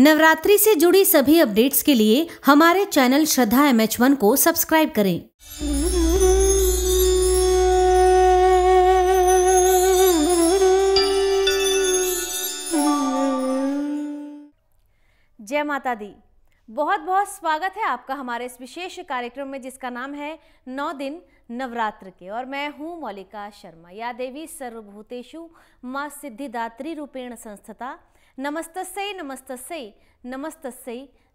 नवरात्रि से जुड़ी सभी अपडेट्स के लिए हमारे channel Shraddha M H one को सब्सक्राइब करें जय माता दी बहुत बहुत स्वागत है आपका हमारे इस विशेष कार्यक्रम में जिसका नाम है नौ दिन नवरात्र के और मैं हूँ मौलिका शर्मा या देवी सर्वभूतेशु माँ सिद्धिदात्री रूपेण संस्थता नमस्त नमस्त नमस्त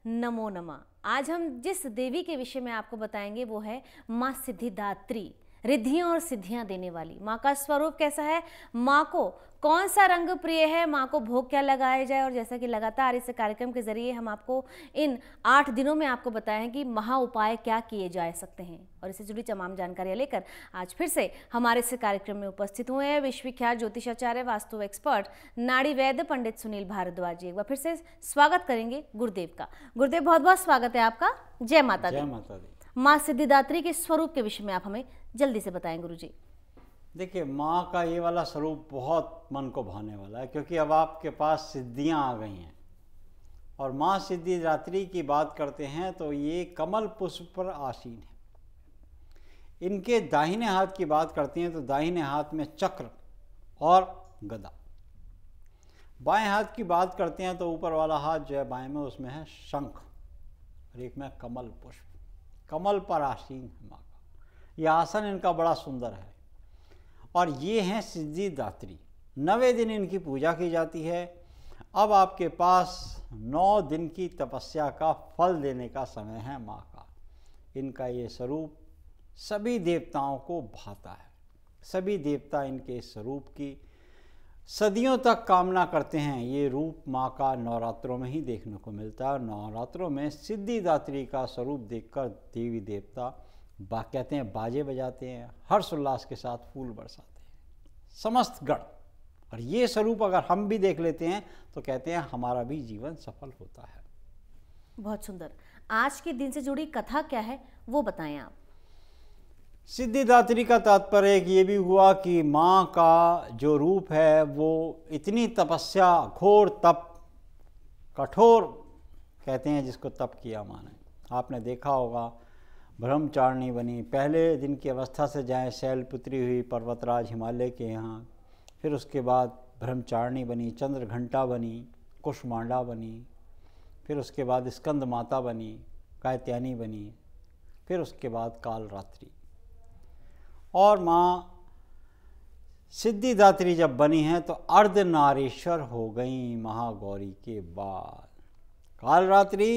नमो नमा आज हम जिस देवी के विषय में आपको बताएंगे वो है माँ सिद्धिदात्री रिद्धियाँ और सिद्धियाँ देने वाली माँ का स्वरूप कैसा है माँ को कौन सा रंग प्रिय है माँ को भोग क्या लगाया जाए और जैसा कि लगातार इस कार्यक्रम के जरिए हम आपको इन आठ दिनों में आपको बताए हैं कि महा उपाय क्या किए जा सकते हैं और इससे जुड़ी तमाम जानकारियाँ लेकर आज फिर से हमारे इस कार्यक्रम में उपस्थित हुए हैं विश्वविख्यात ज्योतिषाचार्य वास्तु एक्सपर्ट नाड़ी वैद्य पंडित सुनील भारद्वाज जी एक बार फिर से स्वागत करेंगे गुरुदेव का गुरुदेव बहुत बहुत स्वागत है आपका जय माता जय माता दी माँ सिद्धिदात्री के स्वरूप के विषय में आप हमें जल्दी से बताएं गुरु जी देखिए माँ का ये वाला स्वरूप बहुत मन को भाने वाला है क्योंकि अब आपके पास सिद्धियाँ आ गई हैं और माँ सिद्धि रात्रि की बात करते हैं तो ये कमल पुष्प पर आसीन है इनके दाहिने हाथ की बात करते हैं तो दाहिने हाथ में चक्र और गदा बाएं हाथ की बात करते हैं तो ऊपर वाला हाथ जो है बाएं में उसमें है शंख और एक में कमल पुष्प कमल पर आसीन है माँ का ये आसन इनका बड़ा सुंदर है और ये हैं सिद्धिदात्री नवे दिन इनकी पूजा की जाती है अब आपके पास नौ दिन की तपस्या का फल देने का समय है माँ का इनका ये स्वरूप सभी देवताओं को भाता है सभी देवता इनके स्वरूप की सदियों तक कामना करते हैं ये रूप माँ का नवरात्रों में ही देखने को मिलता है नवरात्रों में सिद्धिदात्री का स्वरूप देखकर देवी देवता बा कहते हैं बाजे बजाते हैं हर्षोल्लास के साथ फूल बरसाते हैं समस्त गण और ये स्वरूप अगर हम भी देख लेते हैं तो कहते हैं हमारा भी जीवन सफल होता है बहुत सुंदर आज के दिन से जुड़ी कथा क्या है वो बताएं आप सिद्धिदात्री का तात्पर्य एक ये भी हुआ कि माँ का जो रूप है वो इतनी तपस्या घोर तप कठोर कहते हैं जिसको तप किया माने आपने देखा होगा ब्रह्मचारिणी बनी पहले दिन की अवस्था से जाए शैलपुत्री हुई पर्वतराज हिमालय के यहाँ फिर उसके बाद ब्रह्मचारिणी बनी चंद्र घंटा बनी कुशमांडा बनी फिर उसके बाद स्कंद माता बनी कायत्यानी बनी फिर उसके बाद कालरात्रि और माँ सिद्धिदात्री जब बनी हैं तो अर्धनारीश्वर हो गई महागौरी के बाद काल रात्रि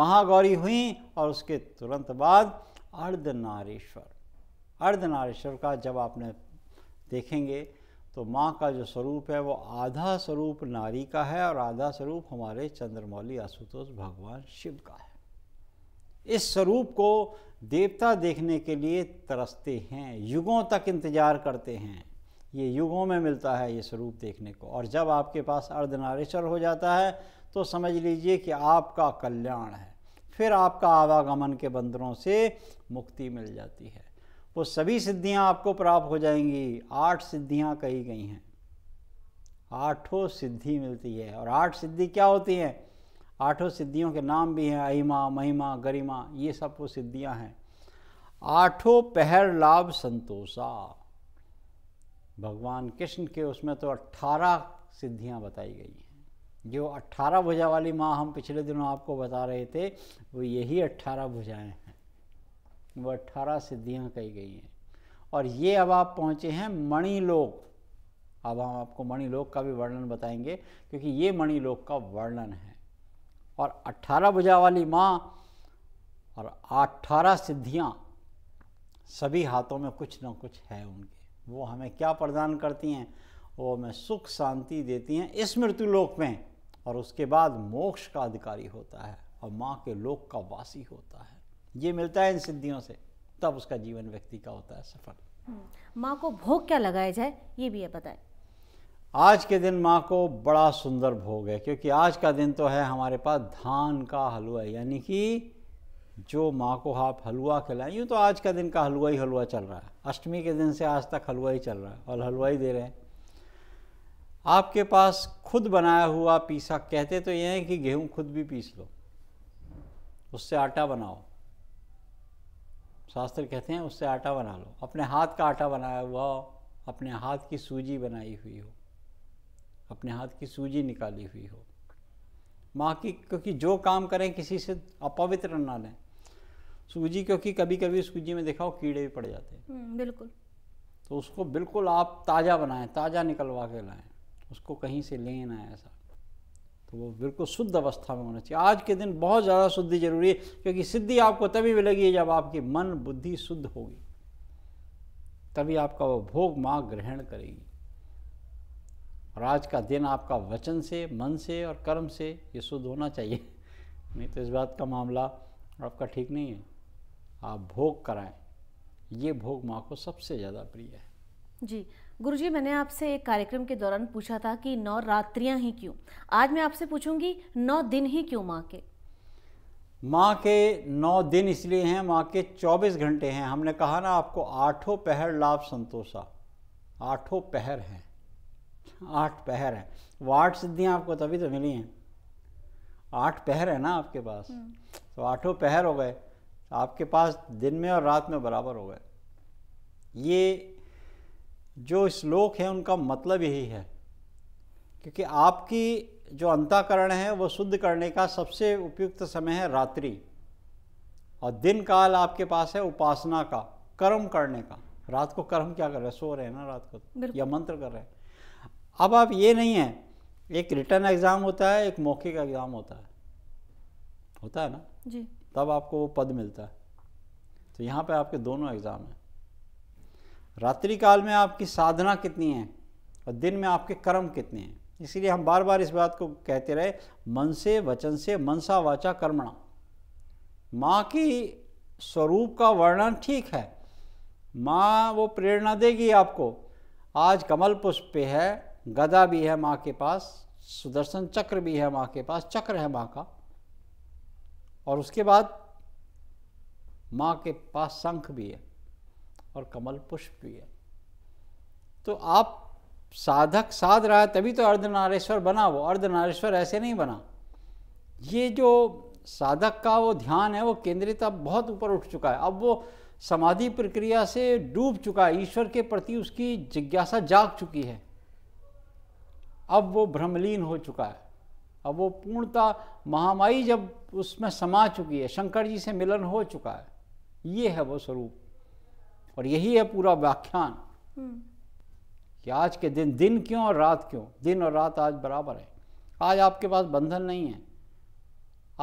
महागौरी हुई और उसके तुरंत बाद अर्धनारीश्वर अर्धनारीश्वर का जब आपने देखेंगे तो माँ का जो स्वरूप है वो आधा स्वरूप नारी का है और आधा स्वरूप हमारे चंद्रमौली आशुतोष भगवान शिव का है इस स्वरूप को देवता देखने के लिए तरसते हैं युगों तक इंतजार करते हैं ये युगों में मिलता है ये स्वरूप देखने को और जब आपके पास अर्धनारेश्वर हो जाता है तो समझ लीजिए कि आपका कल्याण है फिर आपका आवागमन के बंधनों से मुक्ति मिल जाती है वो सभी सिद्धियां आपको प्राप्त हो जाएंगी आठ सिद्धियां कही गई हैं आठों सिद्धि मिलती है और आठ सिद्धि क्या होती हैं आठों सिद्धियों के नाम भी हैं अहिमा महिमा गरिमा ये सब वो सिद्धियां हैं आठों पहर लाभ संतोषा भगवान कृष्ण के उसमें तो अट्ठारह सिद्धियां बताई गई हैं जो 18 भुजा वाली माँ हम पिछले दिनों आपको बता रहे थे वो यही 18 भुजाएं हैं वो 18 सिद्धियाँ कही गई हैं और ये अब आप पहुँचे हैं मणिलोक अब हम आपको मणिलोक का भी वर्णन बताएंगे क्योंकि ये मणिलोक का वर्णन है और 18 भुजा वाली माँ और 18 सिद्धियाँ सभी हाथों में कुछ ना कुछ है उनके वो हमें क्या प्रदान करती हैं वो हमें सुख शांति देती हैं इस मृत्युलोक में और उसके बाद मोक्ष का अधिकारी होता है और माँ के लोक का वासी होता है ये मिलता है इन सिद्धियों से तब उसका जीवन व्यक्ति का होता है सफल हम्म। माँ को भोग क्या लगाया जाए ये भी है बताए आज के दिन माँ को बड़ा सुंदर भोग है क्योंकि आज का दिन तो है हमारे पास धान का हलवा यानी कि जो माँ को आप हलवा खिलाएं यूँ तो आज का दिन का हलवा ही हलवा चल रहा है अष्टमी के दिन से आज तक हलवा ही चल रहा है और हलवा ही दे रहे हैं आपके पास खुद बनाया हुआ पीसा कहते तो ये हैं कि गेहूं खुद भी पीस लो उससे आटा बनाओ शास्त्र कहते हैं उससे आटा बना लो अपने हाथ का आटा बनाया हुआ हो अपने हाथ की सूजी बनाई हुई हो अपने हाथ की सूजी निकाली हुई हो माँ की क्योंकि जो काम करें किसी से अपवित्र ना लें सूजी क्योंकि कभी कभी सूजी में देखा हो कीड़े भी पड़ जाते हैं हम्म, बिल्कुल तो उसको बिल्कुल आप ताज़ा बनाएं ताज़ा निकलवा के लाएं उसको कहीं से लेना है ऐसा तो वो बिल्कुल शुद्ध अवस्था में होना चाहिए आज के दिन बहुत ज़्यादा शुद्धि जरूरी है क्योंकि सिद्धि आपको तभी मिलेगी जब आपकी मन बुद्धि शुद्ध होगी तभी आपका वो भोग माँ ग्रहण करेगी और आज का दिन आपका वचन से मन से और कर्म से ये शुद्ध होना चाहिए नहीं तो इस बात का मामला आपका ठीक नहीं है आप भोग कराएं ये भोग माँ को सबसे ज़्यादा प्रिय है जी गुरुजी मैंने आपसे एक कार्यक्रम के दौरान पूछा था कि नौ रात्रियां ही क्यों आज मैं आपसे पूछूंगी नौ दिन ही क्यों माँ के माँ के नौ दिन इसलिए हैं माँ के चौबीस घंटे हैं हमने कहा ना आपको आठों पहर लाभ संतोषा आठों पहर हैं आठ पहर हैं वो आठ सिद्धियाँ आपको तभी तो मिली हैं आठ पहर है ना आपके पास हम्म। तो आठों पहर हो गए आपके पास दिन में और रात में बराबर हो गए ये जो श्लोक है उनका मतलब यही है क्योंकि आपकी जो अंताकरण है वो शुद्ध करने का सबसे उपयुक्त समय है रात्रि और दिन काल आपके पास है उपासना का कर्म करने का रात को कर्म क्या कर रहे हैं सो रहे हैं ना रात को या मंत्र कर रहे हैं अब आप ये नहीं है एक रिटर्न एग्ज़ाम होता है एक मौखिक एग्ज़ाम होता है होता है ना जी तब आपको वो पद मिलता है तो यहाँ पे आपके दोनों एग्ज़ाम हैं रात्रि काल में आपकी साधना कितनी है और दिन में आपके कर्म कितने हैं इसीलिए हम बार बार इस बात को कहते रहे मन से वचन से मनसा वाचा कर्मणा माँ की स्वरूप का वर्णन ठीक है माँ वो प्रेरणा देगी आपको आज कमल पुष्प पे है गदा भी है माँ के पास सुदर्शन चक्र भी है माँ के पास चक्र है माँ का और उसके बाद माँ के पास शंख भी है और कमल पुष्प भी है तो आप साधक साध रहा है तभी तो अर्धनारेश्वर बना वो अर्धनारेश्वर ऐसे नहीं बना ये जो साधक का वो ध्यान है वो केंद्रित अब बहुत ऊपर उठ चुका है अब वो समाधि प्रक्रिया से डूब चुका है ईश्वर के प्रति उसकी जिज्ञासा जाग चुकी है अब वो भ्रमलीन हो चुका है अब वो पूर्णता महामाई जब उसमें समा चुकी है शंकर जी से मिलन हो चुका है ये है वो स्वरूप और यही है पूरा व्याख्यान हम्म। कि आज के दिन दिन क्यों और रात क्यों दिन और रात आज बराबर है आज आपके पास बंधन नहीं है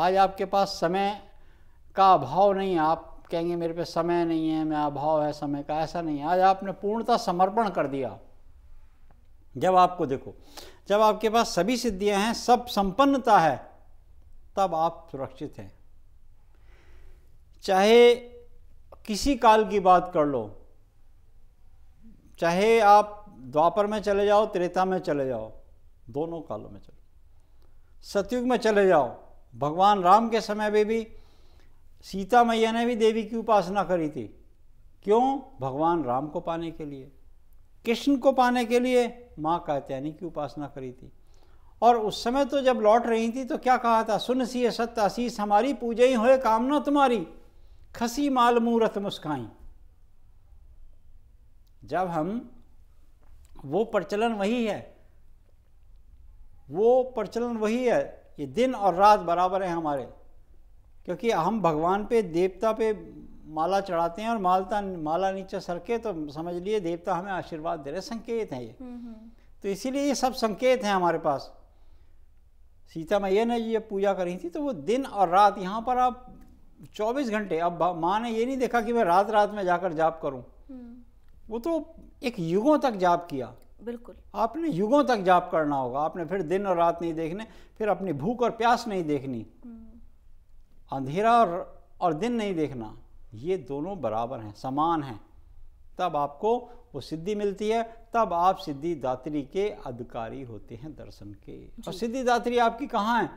आज आपके पास समय का अभाव नहीं है आप कहेंगे मेरे पे समय नहीं है मैं अभाव है समय का ऐसा नहीं है आज आपने पूर्णता समर्पण कर दिया जब आपको देखो जब आपके पास सभी सिद्धियां हैं सब संपन्नता है तब आप सुरक्षित हैं चाहे किसी काल की बात कर लो चाहे आप द्वापर में चले जाओ त्रेता में चले जाओ दोनों कालों में चलो सतयुग में चले जाओ भगवान राम के समय में भी सीता मैया ने भी देवी की उपासना करी थी क्यों भगवान राम को पाने के लिए कृष्ण को पाने के लिए माँ कात्यानी की उपासना करी थी और उस समय तो जब लौट रही थी तो क्या कहा था सुन सी सत्य आशीष हमारी पूजा ही होए कामना तुम्हारी खसी माल मूरत मुस्काई जब हम वो प्रचलन वही है वो प्रचलन वही है ये दिन और रात बराबर है हमारे क्योंकि हम भगवान पे देवता पे माला चढ़ाते हैं और मालता माला नीचे सरके तो समझ लिए देवता हमें आशीर्वाद दे रहे संकेत हैं ये हम्म, हम्म। तो इसीलिए ये सब संकेत हैं हमारे पास सीता मैया ने ये पूजा करी थी तो वो दिन और रात यहाँ पर आप 24 घंटे अब माँ ने ये नहीं देखा कि मैं रात रात में जाकर जाप करूँ हम्म। वो तो एक युगों तक जाप किया बिल्कुल आपने युगों तक जाप करना होगा आपने फिर दिन और रात नहीं देखने फिर अपनी भूख और प्यास नहीं देखनी हम्म। अंधेरा और और दिन नहीं देखना ये दोनों बराबर हैं समान हैं तब आपको वो सिद्धि मिलती है तब आप सिद्धि दात्री के अधिकारी होते हैं दर्शन के और सिद्धि दात्री आपकी कहाँ है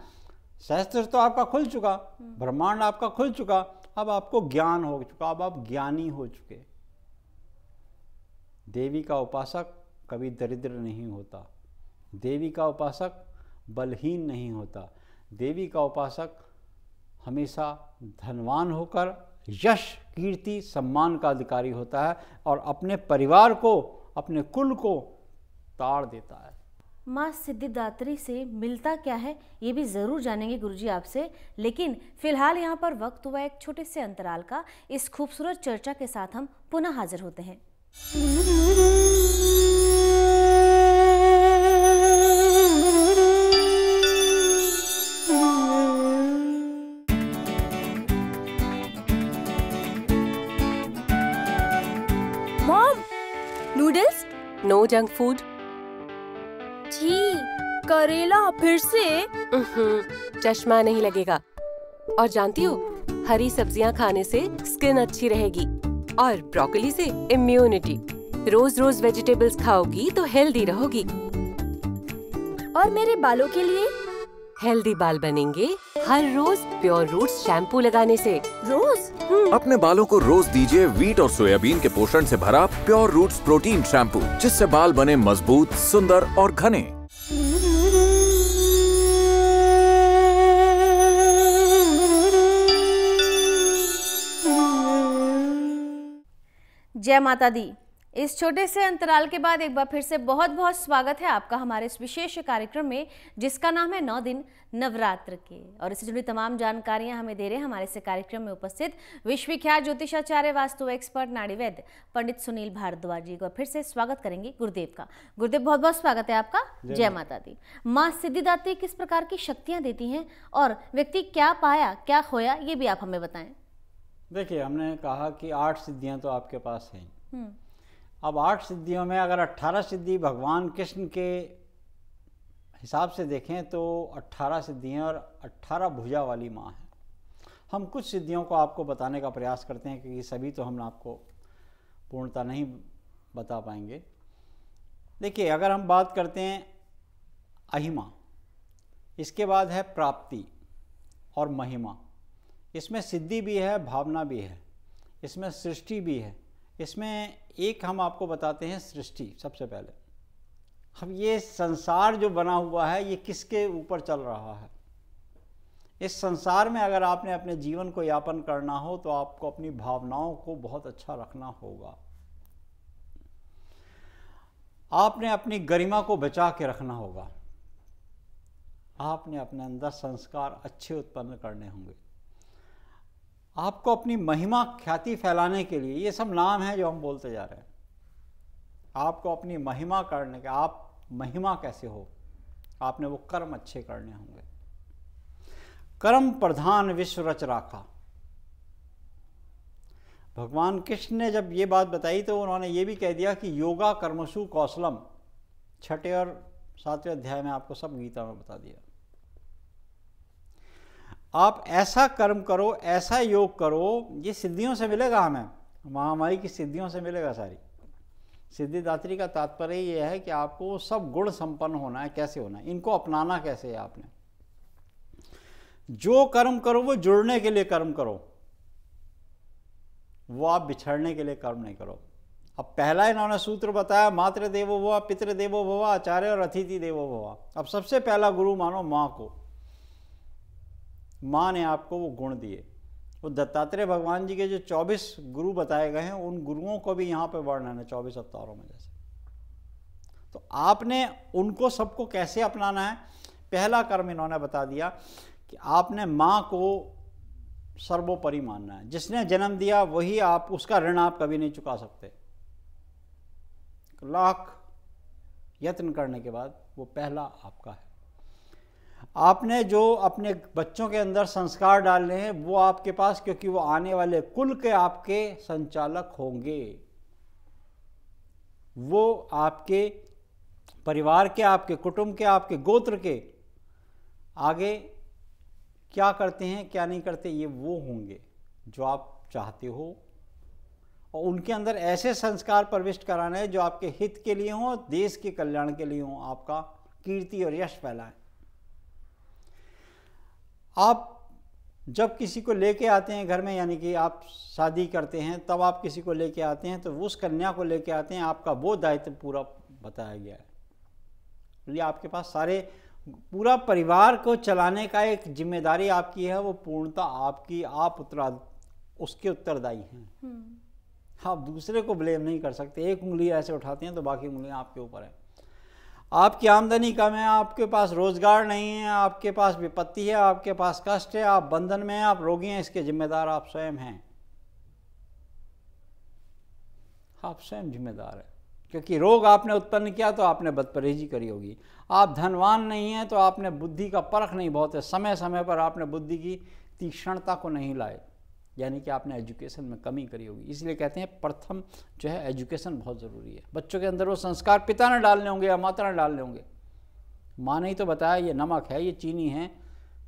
शास्त्र तो आपका खुल चुका ब्रह्मांड आपका खुल चुका अब आपको ज्ञान हो चुका अब आप ज्ञानी हो चुके देवी का उपासक कभी दरिद्र नहीं होता देवी का उपासक बलहीन नहीं होता देवी का उपासक हमेशा धनवान होकर यश कीर्ति सम्मान का अधिकारी होता है और अपने परिवार को अपने कुल को ताड़ देता है माँ सिद्धिदात्री से मिलता क्या है ये भी ज़रूर जानेंगे गुरुजी आपसे लेकिन फिलहाल यहाँ पर वक्त हुआ एक छोटे से अंतराल का इस खूबसूरत चर्चा के साथ हम पुनः हाजिर होते हैं नो जंक फूड करेला फिर से चश्मा नहीं लगेगा और जानती हो हरी सब्जियाँ खाने से स्किन अच्छी रहेगी और ब्रोकली से इम्यूनिटी रोज रोज वेजिटेबल्स खाओगी तो हेल्दी रहोगी और मेरे बालों के लिए हेल्दी बाल बनेंगे हर रोज प्योर रूट शैम्पू लगाने से रोज हम्म। अपने बालों को रोज दीजिए वीट और सोयाबीन के पोषण से भरा प्योर रूट्स प्रोटीन शैम्पू जिससे बाल बने मजबूत सुंदर और घने जय माता दी इस छोटे से अंतराल के बाद एक बार फिर से बहुत बहुत स्वागत है आपका हमारे इस विशेष कार्यक्रम में जिसका नाम है नौ दिन नवरात्र के और इससे जुड़ी तमाम जानकारियां हमें दे रहे हैं हमारे से कार्यक्रम में उपस्थित विश्वविख्यात ज्योतिषाचार्य वास्तु एक्सपर्ट नाड़ीवेद पंडित सुनील भारद्वाज जी को फिर से स्वागत करेंगे गुरुदेव का गुरुदेव बहुत बहुत स्वागत है आपका जय माता दी माँ सिद्धिदात्री किस प्रकार की शक्तियाँ देती हैं और व्यक्ति क्या पाया क्या खोया ये भी आप हमें बताएं देखिए हमने कहा कि आठ सिद्धियां तो आपके पास हैं हम्म। अब आठ सिद्धियों में अगर अट्ठारह सिद्धि भगवान कृष्ण के हिसाब से देखें तो अट्ठारह सिद्धियां और अट्ठारह भुजा वाली माँ है हम कुछ सिद्धियों को आपको बताने का प्रयास करते हैं क्योंकि सभी तो हम आपको पूर्णता नहीं बता पाएंगे देखिए अगर हम बात करते हैं अहिमा इसके बाद है प्राप्ति और महिमा इसमें सिद्धि भी है भावना भी है इसमें सृष्टि भी है इसमें एक हम आपको बताते हैं सृष्टि सबसे पहले अब ये संसार जो बना हुआ है ये किसके ऊपर चल रहा है इस संसार में अगर आपने अपने जीवन को यापन करना हो तो आपको अपनी भावनाओं को बहुत अच्छा रखना होगा आपने अपनी गरिमा को बचा के रखना होगा आपने अपने अंदर संस्कार अच्छे उत्पन्न करने होंगे आपको अपनी महिमा ख्याति फैलाने के लिए ये सब नाम है जो हम बोलते जा रहे हैं आपको अपनी महिमा करने के आप महिमा कैसे हो आपने वो कर्म अच्छे करने होंगे कर्म प्रधान विश्व रच राखा भगवान कृष्ण ने जब ये बात बताई तो उन्होंने ये भी कह दिया कि योगा कर्मसु कौशलम छठे और सातवें अध्याय में आपको सब गीता में बता दिया आप ऐसा कर्म करो ऐसा योग करो ये सिद्धियों से मिलेगा हमें महामारी की सिद्धियों से मिलेगा सारी सिद्धिदात्री का तात्पर्य ये है कि आपको सब गुण संपन्न होना है कैसे होना है इनको अपनाना कैसे है आपने जो कर्म करो वो जुड़ने के लिए कर्म करो वो आप बिछड़ने के लिए कर्म नहीं करो अब पहला इन्होंने सूत्र बताया मातृदेवो देवो भवा पितृ देवो भवा आचार्य और अतिथि देवो भवा अब सबसे पहला गुरु मानो माँ को माँ ने आपको वो गुण दिए वो दत्तात्रेय भगवान जी के जो 24 गुरु बताए गए हैं उन गुरुओं को भी यहाँ पर वर्णन है चौबीस अवतारों में जैसे तो आपने उनको सबको कैसे अपनाना है पहला कर्म इन्होंने बता दिया कि आपने माँ को सर्वोपरि मानना है जिसने जन्म दिया वही आप उसका ऋण आप कभी नहीं चुका सकते लाख यत्न करने के बाद वो पहला आपका है आपने जो अपने बच्चों के अंदर संस्कार डालने हैं वो आपके पास क्योंकि वो आने वाले कुल के आपके संचालक होंगे वो आपके परिवार के आपके कुटुंब के आपके गोत्र के आगे क्या करते हैं क्या नहीं करते ये वो होंगे जो आप चाहते हो और उनके अंदर ऐसे संस्कार प्रविष्ट कराना है जो आपके हित के लिए हों देश के कल्याण के लिए हों आपका कीर्ति और यश फैलाएं आप जब किसी को लेके आते हैं घर में यानी कि आप शादी करते हैं तब आप किसी को लेके आते हैं तो उस कन्या को लेके आते हैं आपका वो दायित्व पूरा बताया गया है इसलिए आपके पास सारे पूरा परिवार को चलाने का एक जिम्मेदारी आपकी है वो पूर्णता आपकी आप उत्तरा उसके उत्तरदायी हैं हम्म। आप दूसरे को ब्लेम नहीं कर सकते एक उंगली ऐसे उठाते हैं तो बाकी उंगलियाँ आपके ऊपर है आपकी आमदनी कम है आपके पास रोज़गार नहीं है आपके पास विपत्ति है आपके पास कष्ट है आप बंधन में हैं आप रोगी हैं इसके जिम्मेदार आप स्वयं हैं आप स्वयं जिम्मेदार हैं क्योंकि रोग आपने उत्पन्न किया तो आपने बदपरहेजी करी होगी आप धनवान नहीं हैं तो आपने बुद्धि का परख नहीं बहुत है समय समय पर आपने बुद्धि की तीक्ष्णता को नहीं लाए यानी कि आपने एजुकेशन में कमी करी होगी इसलिए कहते हैं प्रथम जो है एजुकेशन बहुत ज़रूरी है बच्चों के अंदर वो संस्कार पिता ने डालने होंगे या माता ने डालने होंगे माँ ने ही तो बताया ये नमक है ये चीनी है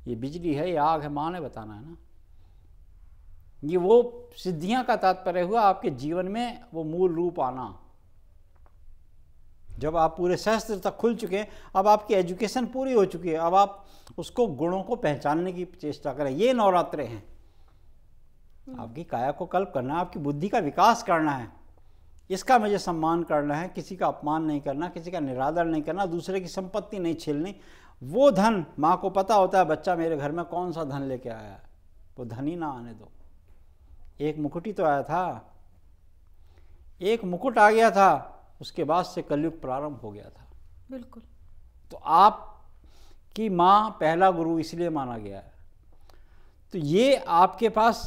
ये बिजली है ये आग है माँ ने बताना है ना ये वो सिद्धियाँ का तात्पर्य हुआ आपके जीवन में वो मूल रूप आना जब आप पूरे शस्त्र तक खुल चुके हैं अब आपकी एजुकेशन पूरी हो चुकी है अब आप उसको गुणों को पहचानने की चेष्टा करें ये नवरात्रे हैं हम्म। आपकी काया को कल्प करना है आपकी बुद्धि का विकास करना है इसका मुझे सम्मान करना है किसी का अपमान नहीं करना किसी का निरादर नहीं करना दूसरे की संपत्ति नहीं छीलनी वो धन माँ को पता होता है बच्चा मेरे घर में कौन सा धन लेके आया है वो धन ही ना आने दो एक मुकुट ही तो आया था एक मुकुट आ गया था उसके बाद से कलयुग प्रारंभ हो गया था बिल्कुल तो आप की माँ पहला गुरु इसलिए माना गया है तो ये आपके पास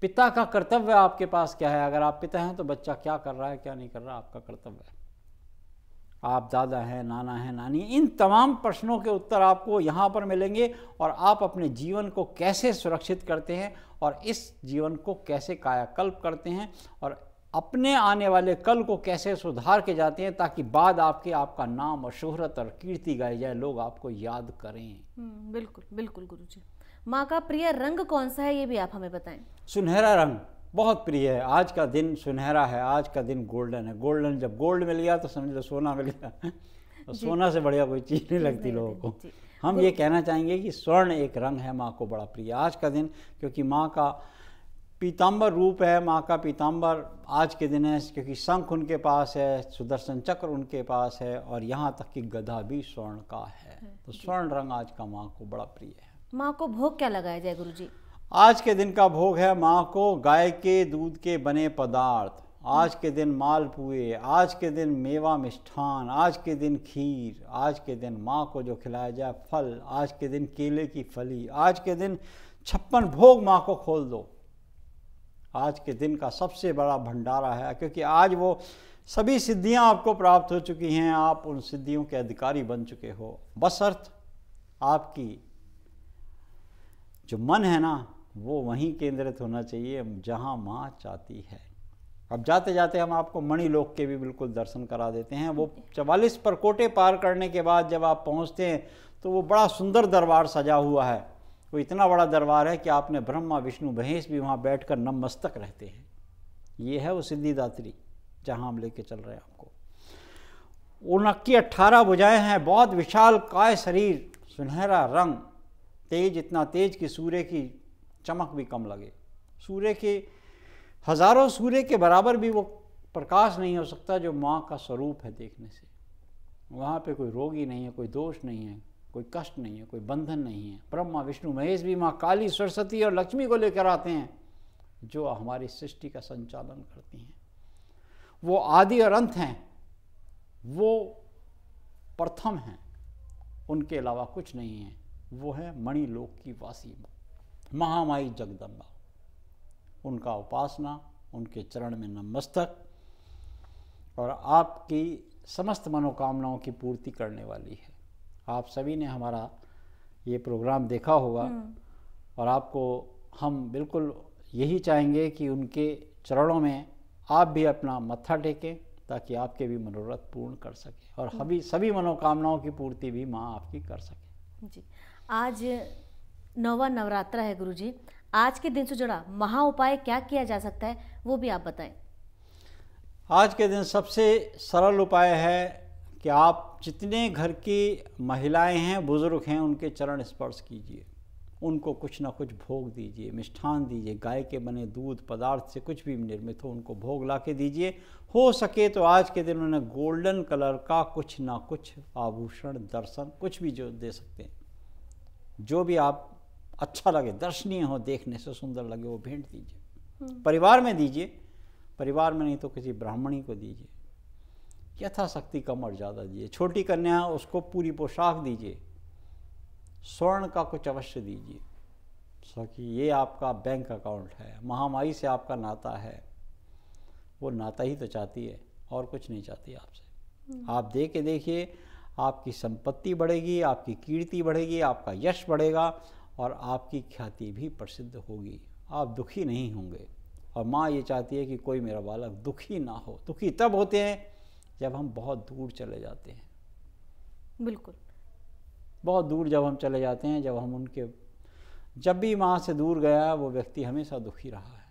पिता का कर्तव्य आपके पास क्या है अगर आप पिता हैं तो बच्चा क्या कर रहा है क्या नहीं कर रहा आपका कर्तव्य है आप दादा हैं नाना हैं नानी इन तमाम प्रश्नों के उत्तर आपको यहाँ पर मिलेंगे और आप अपने जीवन को कैसे सुरक्षित करते हैं और इस जीवन को कैसे कायाकल्प करते हैं और अपने आने वाले कल को कैसे सुधार के जाते हैं ताकि बाद आपके आपका नाम और शोहरत और कीर्ति गाई जाए लोग आपको याद करें हम्म, बिल्कुल बिल्कुल गुरु जी माँ का प्रिय रंग कौन सा है ये भी आप हमें बताएं सुनहरा रंग बहुत प्रिय है आज का दिन सुनहरा है आज का दिन गोल्डन है गोल्डन जब गोल्ड मिल गया तो समझ लो सोना मिल गया तो सोना से बढ़िया कोई चीज़ नहीं लगती लोगों को हम तो ये कहना चाहेंगे कि स्वर्ण एक रंग है माँ को बड़ा प्रिय आज का दिन क्योंकि माँ का पीताम्बर रूप है माँ का पीताम्बर आज के दिन है क्योंकि शंख उनके पास है सुदर्शन चक्र उनके पास है और यहाँ तक कि गधा भी स्वर्ण का है तो स्वर्ण रंग आज का माँ को बड़ा प्रिय है माँ को भोग क्या लगाया जाए गुरु जी आज के दिन का भोग है माँ को गाय के दूध के बने पदार्थ आज के दिन मालपुए आज के दिन मेवा मिष्ठान आज के दिन खीर आज के दिन माँ को जो खिलाया जाए फल आज के दिन केले की फली आज के दिन छप्पन भोग माँ को खोल दो आज के दिन का सबसे बड़ा भंडारा है क्योंकि आज वो सभी सिद्धियाँ आपको प्राप्त हो चुकी हैं आप उन सिद्धियों के अधिकारी बन चुके हो बस अर्थ आपकी जो मन है ना वो वहीं केंद्रित होना चाहिए जहाँ माँ चाहती है अब जाते जाते हम आपको मणिलोक के भी बिल्कुल दर्शन करा देते हैं वो चवालीस पर कोटे पार करने के बाद जब आप पहुँचते हैं तो वो बड़ा सुंदर दरबार सजा हुआ है वो इतना बड़ा दरबार है कि आपने ब्रह्मा विष्णु महेश भी वहाँ बैठ कर नमस्तक रहते हैं ये है वो सिद्धिदात्री जहाँ हम लेके चल रहे हैं आपको उनकी अट्ठारह बुझाएँ हैं बहुत विशाल काय शरीर सुनहरा रंग तेज इतना तेज कि सूर्य की चमक भी कम लगे सूर्य के हजारों सूर्य के बराबर भी वो प्रकाश नहीं हो सकता जो माँ का स्वरूप है देखने से वहाँ पे कोई रोगी नहीं है कोई दोष नहीं है कोई कष्ट नहीं है कोई बंधन नहीं है ब्रह्मा विष्णु महेश भी माँ काली सरस्वती और लक्ष्मी को लेकर आते हैं जो हमारी सृष्टि का संचालन करती हैं वो आदि और अंत हैं वो प्रथम हैं उनके अलावा कुछ नहीं है वो है मणिलोक की वासी महामाई जगदम्बा उनका उपासना उनके चरण में नमस्तक और आपकी समस्त मनोकामनाओं की पूर्ति करने वाली है आप सभी ने हमारा ये प्रोग्राम देखा होगा हम्म। और आपको हम बिल्कुल यही चाहेंगे कि उनके चरणों में आप भी अपना मत्था टेकें ताकि आपके भी मनोरथ पूर्ण कर सके और हम हम्म। सभी मनोकामनाओं की पूर्ति भी माँ आपकी कर सके जी आज नौवा नवरात्रा है गुरु जी आज के दिन से जुड़ा महा उपाय क्या किया जा सकता है वो भी आप बताएं आज के दिन सबसे सरल उपाय है कि आप जितने घर की महिलाएं हैं बुज़ुर्ग हैं उनके चरण स्पर्श कीजिए उनको कुछ ना कुछ भोग दीजिए मिष्ठान दीजिए गाय के बने दूध पदार्थ से कुछ भी निर्मित हो उनको भोग ला के दीजिए हो सके तो आज के दिन उन्हें गोल्डन कलर का कुछ ना कुछ आभूषण दर्शन कुछ भी जो दे सकते हैं जो भी आप अच्छा लगे दर्शनीय हो देखने से सुंदर लगे वो भेंट दीजिए हम्म। परिवार में दीजिए परिवार में नहीं तो किसी ब्राह्मणी को दीजिए यथाशक्ति कम और ज़्यादा दीजिए छोटी कन्या उसको पूरी पोशाक दीजिए स्वर्ण का कुछ अवश्य दीजिए सो ये आपका बैंक अकाउंट है महामारी से आपका नाता है वो नाता ही तो चाहती है और कुछ नहीं चाहती आपसे हम्म। आप दे के देखिए आपकी संपत्ति बढ़ेगी आपकी कीर्ति बढ़ेगी आपका यश बढ़ेगा और आपकी ख्याति भी प्रसिद्ध होगी आप दुखी नहीं होंगे और माँ ये चाहती है कि कोई मेरा बालक दुखी ना हो दुखी तब होते हैं जब हम बहुत दूर चले जाते हैं बिल्कुल बहुत दूर जब हम चले जाते हैं जब हम उनके जब भी माँ से दूर गया वो व्यक्ति हमेशा दुखी रहा है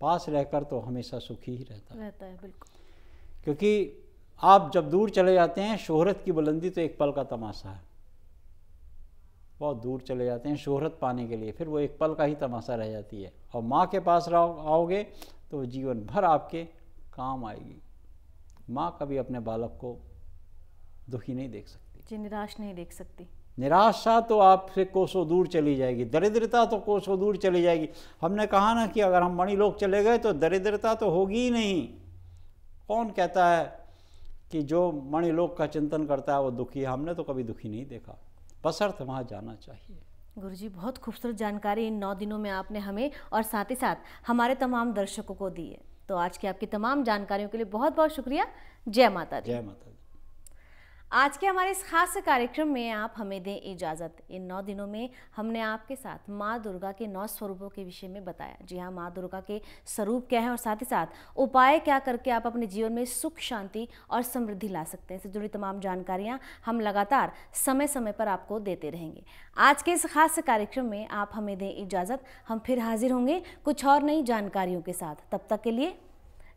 पास रहकर तो हमेशा सुखी ही रहता रहता है बिल्कुल क्योंकि आप जब दूर चले जाते हैं शोहरत की बुलंदी तो एक पल का तमाशा है बहुत दूर चले जाते हैं शोहरत पाने के लिए फिर वो एक पल का ही तमाशा रह जाती है और माँ के पास आओगे तो जीवन भर आपके काम आएगी माँ कभी अपने बालक को दुखी नहीं देख सकती जी निराश नहीं देख सकती निराशा तो आपसे कोसों दूर चली जाएगी दरिद्रता तो कोसों दूर चली जाएगी हमने कहा ना कि अगर हम मणि लोग चले गए तो दरिद्रता तो होगी ही नहीं कौन कहता है कि जो मणिलोक का चिंतन करता है वो दुखी है हमने तो कभी दुखी नहीं देखा बसर्थ वहाँ जाना चाहिए गुरु जी बहुत खूबसूरत जानकारी इन नौ दिनों में आपने हमें और साथ ही साथ हमारे तमाम दर्शकों को दी है तो आज की आपकी तमाम जानकारियों के लिए बहुत बहुत शुक्रिया जय माता जय माता आज के हमारे इस खास कार्यक्रम में आप हमें दें इजाज़त इन नौ दिनों में हमने आपके साथ माँ दुर्गा के नौ स्वरूपों के विषय में बताया जी हाँ माँ दुर्गा के स्वरूप क्या हैं और साथ ही साथ उपाय क्या करके आप अपने जीवन में सुख शांति और समृद्धि ला सकते हैं इससे जुड़ी तमाम जानकारियाँ हम लगातार समय समय पर आपको देते रहेंगे आज के इस खास कार्यक्रम में आप हमें दें इजाज़त हम फिर हाजिर होंगे कुछ और नई जानकारियों के साथ तब तक के लिए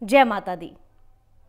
जय माता दी